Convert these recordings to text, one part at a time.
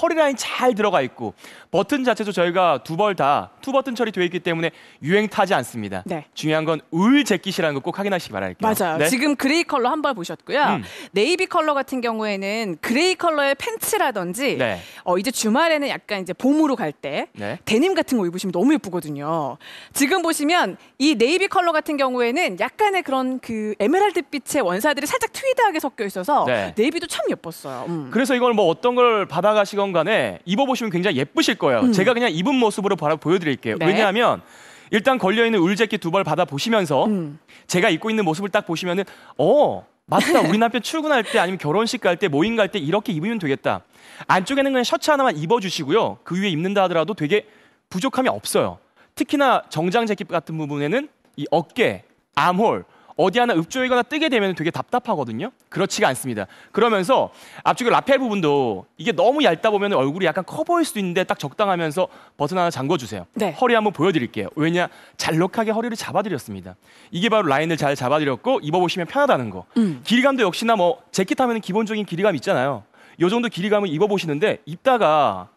허리라인 잘 들어가 있고 버튼 자체도 저희가 두 벌 다 투버튼 처리되어 있기 때문에 유행 타지 않습니다. 네. 중요한 건 울 재킷이라는 거 꼭 확인하시기 바랄게요. 맞아요. 네? 지금 그레이 컬러 한벌 보셨고요. 음. 네이비 컬러 같은 경우에는 그레이 컬러의 팬츠라든지 네. 어, 이제 주말에는 약간 이제 봄으로 갈때 네. 데님 같은 거 입으시면 너무 예쁘거든요. 지금 보시면 이 네이비 컬러 같은 경우에는 약간의 그런 그 에메랄드 빛의 원사들이 살짝 트위드하게 섞여 있어서 네. 네이비도 참 예뻤어요. 음. 그래서 이걸 뭐 어떤 걸 받아가시건 간에 입어보시면 굉장히 예쁘실 거예요. 음. 제가 그냥 입은 모습으로 바로 보여드릴게요. 네. 왜냐하면 일단 걸려있는 울재킷 두벌 받아보시면서 음. 제가 입고 있는 모습을 딱 보시면은 어 맞다. 우리 남편 출근할 때 아니면 결혼식 갈 때 모임 갈 때 이렇게 입으면 되겠다. 안쪽에는 그냥 셔츠 하나만 입어주시고요. 그 위에 입는다 하더라도 되게 부족함이 없어요. 특히나 정장 재킷 같은 부분에는 이 어깨, 암홀, 어디 하나 읍조이거나 뜨게 되면 되게 답답하거든요. 그렇지가 않습니다. 그러면서 앞쪽에 라펠 부분도 이게 너무 얇다 보면 얼굴이 약간 커 보일 수도 있는데 딱 적당하면서 버튼 하나 잠궈 주세요. 네. 허리 한번 보여드릴게요. 왜냐 잘록하게 허리를 잡아드렸습니다. 이게 바로 라인을 잘 잡아드렸고 입어보시면 편하다는 거. 음. 길이감도 역시나 뭐 재킷 하면 기본적인 길이감 있잖아요. 요 정도 길이감을 입어보시는데 입다가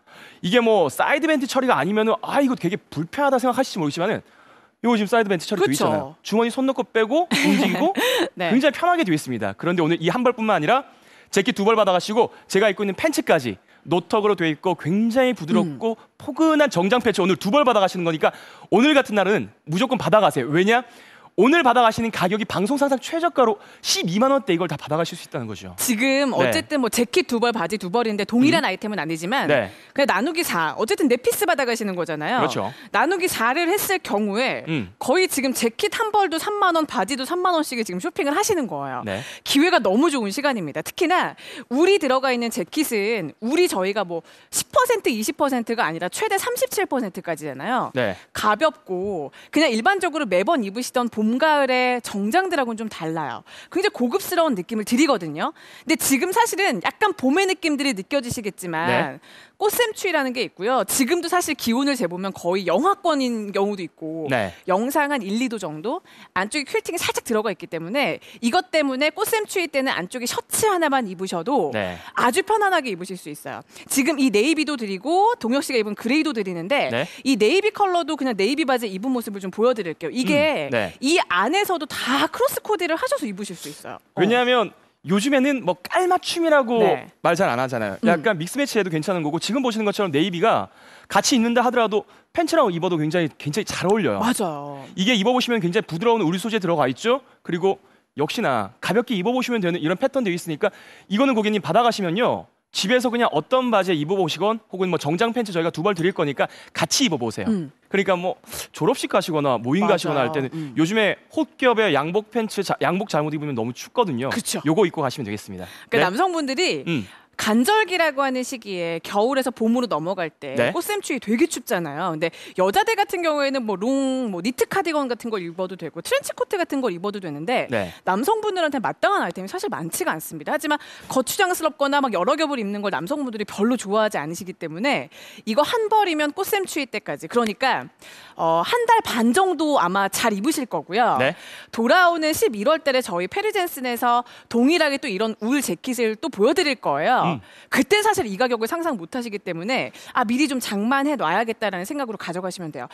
이게 뭐 사이드 벤트 처리가 아니면은 아 이거 되게 불편하다 생각하실지 모르지만은 요거 지금 사이드 벤치 처리 되어 있잖아요. 주머니 손 넣고 빼고 움직이고 네. 굉장히 편하게 되어 있습니다. 그런데 오늘 이 한 벌뿐만 아니라 재킷 두벌 받아가시고 제가 입고 있는 팬츠까지 노턱으로 되어 있고 굉장히 부드럽고 음. 포근한 정장 패치 오늘 두 벌 받아가시는 거니까 오늘 같은 날은 무조건 받아가세요. 왜냐? 오늘 받아가시는 가격이 방송 상상 최저가로 12만 원대 이걸 다 받아가실 수 있다는 거죠. 지금 네. 어쨌든 네. 뭐 재킷 두 벌, 바지 두 벌인데 동일한 음? 아이템은 아니지만 네. 그냥 나누기 4. 어쨌든 네 피스 받아가시는 거잖아요. 그렇죠. 나누기 4를 했을 경우에 음. 거의 지금 재킷 한 벌도 3만 원, 바지도 3만 원씩 지금 쇼핑을 하시는 거예요. 네. 기회가 너무 좋은 시간입니다. 특히나 우리 들어가 있는 재킷은 우리 저희가 뭐 10% 20%가 아니라 최대 37%까지잖아요. 가볍고 그냥 일반적으로 매번 입으시던 봄 봄가을의 정장들하고는 좀 달라요. 굉장히 고급스러운 느낌을 드리거든요. 근데 지금 사실은 약간 봄의 느낌들이 느껴지시겠지만 네. 꽃샘추위라는 게 있고요. 지금도 사실 기온을 재보면 거의 영하권인 경우도 있고 네. 영상 한 1, 2도 정도 안쪽에 퀼팅이 살짝 들어가 있기 때문에 이것 때문에 꽃샘추위 때는 안쪽에 셔츠 하나만 입으셔도 네. 아주 편안하게 입으실 수 있어요. 지금 이 네이비도 드리고 동혁 씨가 입은 그레이도 드리는데 네. 이 네이비 컬러도 그냥 네이비 바지 입은 모습을 좀 보여드릴게요. 이게 음, 네. 이이 안에서도 다 크로스 코디를 하셔서 입으실 수 있어요. 어. 왜냐하면 어. 요즘에는 뭐 깔맞춤이라고 네. 말잘 안 하잖아요. 음. 약간 음. 믹스매치해도 괜찮은 거고 지금 보시는 것처럼 네이비가 같이 입는다 하더라도 팬츠랑 입어도 굉장히 굉장히 잘 어울려요. 맞아요. 이게 입어보시면 굉장히 부드러운 우리 소재 들어가 있죠. 그리고 역시나 가볍게 입어보시면 되는 이런 패턴 되어 있으니까 이거는 고객님 받아가시면요. 집에서 그냥 어떤 바지에 입어보시건 혹은 뭐 정장 팬츠 저희가 두 벌 드릴 거니까 같이 입어보세요. 음. 그러니까 뭐 졸업식 가시거나 모임 맞아요. 가시거나 할 때는 음. 요즘에 호겹의 양복 팬츠 자, 양복 잘못 입으면 너무 춥거든요. 그쵸. 요거 입고 가시면 되겠습니다. 그러니까 네? 남성분들이 음. 간절기라고 하는 시기에 겨울에서 봄으로 넘어갈 때 네? 꽃샘추위 되게 춥잖아요. 근데 여자들 같은 경우에는 뭐 롱, 뭐 니트 카디건 같은 걸 입어도 되고 트렌치 코트 같은 걸 입어도 되는데 네. 남성분들한테 마땅한 아이템이 사실 많지가 않습니다. 하지만 거추장스럽거나 막 여러 겹을 입는 걸 남성분들이 별로 좋아하지 않으시기 때문에 이거 한 벌이면 꽃샘추위 때까지 그러니까 어, 한 달 반 정도 아마 잘 입으실 거고요. 네? 돌아오는 11월 달에 저희 페르젠슨에서 동일하게 또 이런 울 재킷을 또 보여드릴 거예요. 음. 그때 사실 이 가격을 상상 못 하시기 때문에 아 미리 좀 장만해 놔야겠다라는 생각으로 가져가시면 돼요.